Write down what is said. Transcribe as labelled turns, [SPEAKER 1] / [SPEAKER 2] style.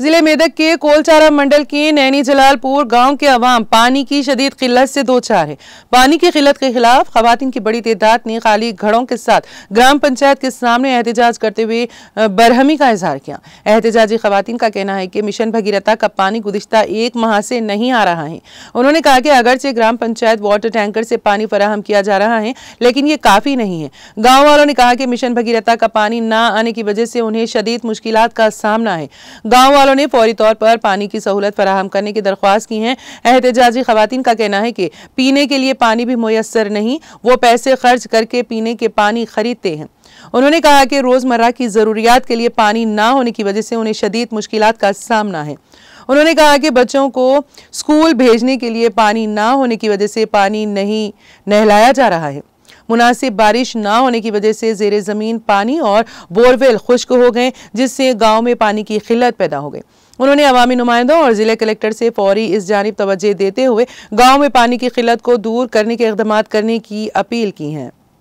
[SPEAKER 1] जिले मेदक के कोलचारा मंडल के नैनी जलालपुर गांव के अवाम पानी की शदीद किल्लत से दो चार है पानी की किल्लत के खिलाफ खातन की बड़ी तदाद ने खाली घड़ों के साथ ग्राम पंचायत के सामने एहतजाज करते हुए बरहमी का इजहार किया एहतजाजी खातन का कहना है कि मिशन भगीरथा का पानी गुजशत एक माह से नहीं आ रहा है उन्होंने कहा कि अगरचे ग्राम पंचायत वाटर टैंकर से पानी फराहम किया जा रहा है लेकिन ये काफ़ी नहीं है गाँव वालों ने कहा कि मिशन भगीरथा का पानी ना आने की वजह से उन्हें शदीद मुश्किल का सामना है गाँव वालों वालों ने फौरी तौर पर पानी की सहूलत फराहम करने की दरख्वास्त की है एहतजाजी खातन का कहना है कि पीने के लिए पानी भी मैसर नहीं वो पैसे खर्च करके पीने के पानी खरीदते हैं उन्होंने कहा कि रोज़मर्रा की ज़रूरियात के लिए पानी ना होने की वजह से उन्हें शदीद मुश्किल का सामना है उन्होंने कहा कि बच्चों को स्कूल भेजने के लिए पानी ना होने की वजह से पानी नहीं नहलाया जा रहा है मुनासिब बारिश ना होने की वजह से जेर ज़मीन पानी और बोरवेल खुश्क हो गए जिससे गाँव में पानी की किल्लत पैदा हो गई उन्होंने अवामी नुमाइंदों और ज़िले कलेक्टर से फौरी इस जानब तोज्जह देते हुए गाँव में पानी की किल्लत को दूर करने के इकदाम करने की अपील की हैं